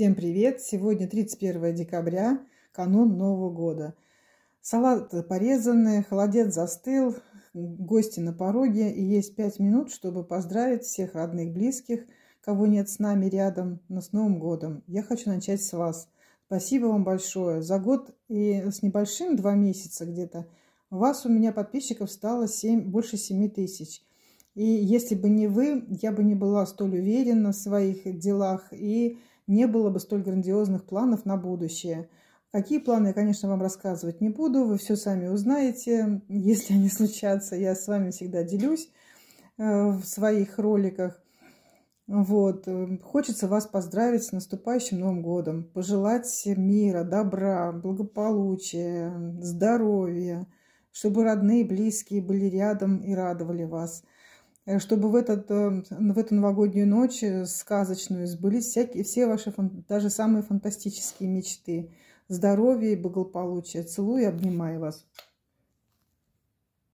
Всем привет! Сегодня 31 декабря, канун Нового года. Салат порезаны, холодец застыл, гости на пороге. И есть пять минут, чтобы поздравить всех родных, близких, кого нет с нами рядом, но с Новым годом. Я хочу начать с вас. Спасибо вам большое. За год и с небольшим, два месяца где-то, у вас у меня подписчиков стало 7, больше 7 тысяч. И если бы не вы, я бы не была столь уверена в своих делах и не было бы столь грандиозных планов на будущее. Какие планы, я, конечно, вам рассказывать не буду, вы все сами узнаете, если они случатся, я с вами всегда делюсь э, в своих роликах. Вот. Э, хочется вас поздравить с наступающим Новым годом, пожелать мира, добра, благополучия, здоровья, чтобы родные и близкие были рядом и радовали вас – Э, чтобы в, этот, эм, в эту новогоднюю ночь э, сказочную сбылись всякие, все ваши, даже самые фантастические мечты. Здоровья и благополучия. Целую и обнимаю вас.